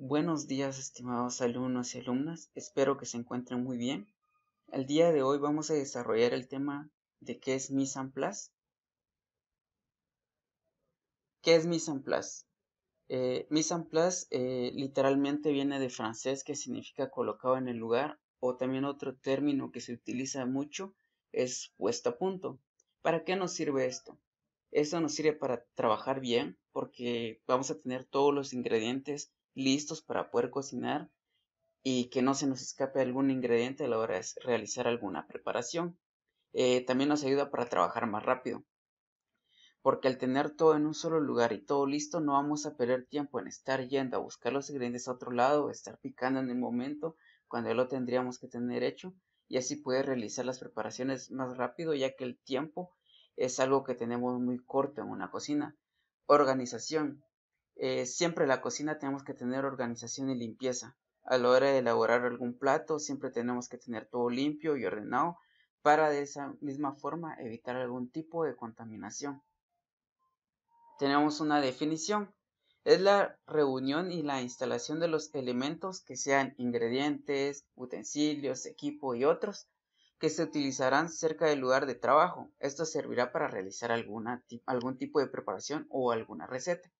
Buenos días estimados alumnos y alumnas, espero que se encuentren muy bien. El día de hoy vamos a desarrollar el tema de qué es Mise en ¿Qué es Mise en eh, eh, literalmente viene de francés que significa colocado en el lugar o también otro término que se utiliza mucho es puesto a punto. ¿Para qué nos sirve esto? Esto nos sirve para trabajar bien porque vamos a tener todos los ingredientes listos para poder cocinar y que no se nos escape algún ingrediente a la hora de realizar alguna preparación. Eh, también nos ayuda para trabajar más rápido, porque al tener todo en un solo lugar y todo listo, no vamos a perder tiempo en estar yendo a buscar los ingredientes a otro lado, o estar picando en el momento cuando ya lo tendríamos que tener hecho, y así poder realizar las preparaciones más rápido, ya que el tiempo es algo que tenemos muy corto en una cocina. Organización. Eh, siempre en la cocina tenemos que tener organización y limpieza. A la hora de elaborar algún plato, siempre tenemos que tener todo limpio y ordenado para de esa misma forma evitar algún tipo de contaminación. Tenemos una definición. Es la reunión y la instalación de los elementos que sean ingredientes, utensilios, equipo y otros que se utilizarán cerca del lugar de trabajo. Esto servirá para realizar algún tipo de preparación o alguna receta.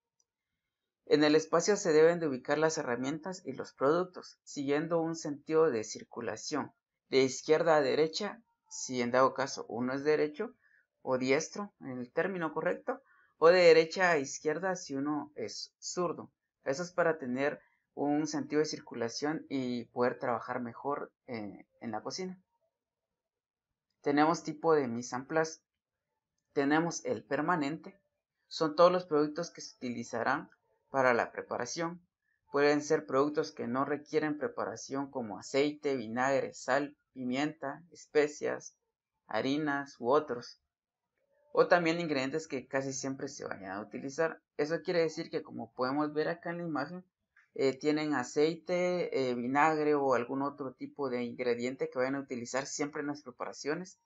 En el espacio se deben de ubicar las herramientas y los productos, siguiendo un sentido de circulación, de izquierda a derecha, si en dado caso uno es derecho, o diestro, en el término correcto, o de derecha a izquierda si uno es zurdo. Eso es para tener un sentido de circulación y poder trabajar mejor eh, en la cocina. Tenemos tipo de mise en Tenemos el permanente. Son todos los productos que se utilizarán para la preparación. Pueden ser productos que no requieren preparación como aceite, vinagre, sal, pimienta, especias, harinas u otros. O también ingredientes que casi siempre se vayan a utilizar. Eso quiere decir que como podemos ver acá en la imagen, eh, tienen aceite, eh, vinagre o algún otro tipo de ingrediente que vayan a utilizar siempre en las preparaciones.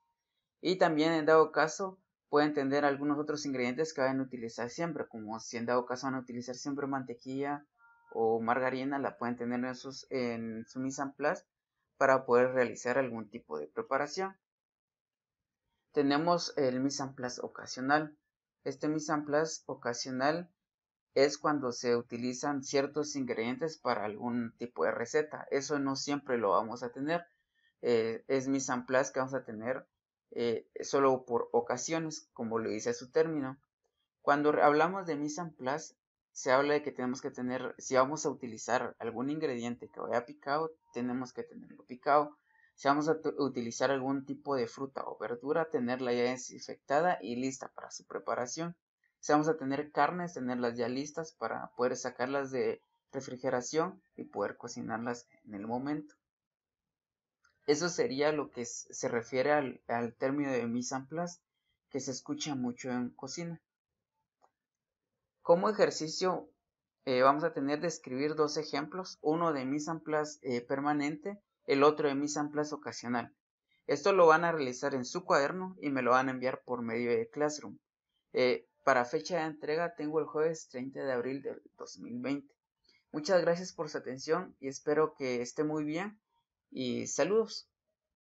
Y también en dado caso pueden tener algunos otros ingredientes que van a utilizar siempre, como si en dado caso van a utilizar siempre mantequilla o margarina, la pueden tener en, sus, en su mise en para poder realizar algún tipo de preparación. Tenemos el mise en ocasional. Este mise en ocasional es cuando se utilizan ciertos ingredientes para algún tipo de receta. Eso no siempre lo vamos a tener. Eh, es mise en que vamos a tener eh, solo por ocasiones, como lo dice su término. Cuando hablamos de mise en se habla de que tenemos que tener, si vamos a utilizar algún ingrediente que vaya picado, tenemos que tenerlo picado. Si vamos a utilizar algún tipo de fruta o verdura, tenerla ya desinfectada y lista para su preparación. Si vamos a tener carnes, tenerlas ya listas para poder sacarlas de refrigeración y poder cocinarlas en el momento. Eso sería lo que se refiere al, término de mise en que se escucha mucho en cocina. Como ejercicio, eh, vamos a tener de escribir dos ejemplos, uno de mise en place eh, permanente, el otro de mise en place ocasional. Esto lo van a realizar en su cuaderno y me lo van a enviar por medio de Classroom. Eh, para fecha de entrega tengo el jueves 30 de abril del 2020. Muchas gracias por su atención y espero que esté muy bien y saludos.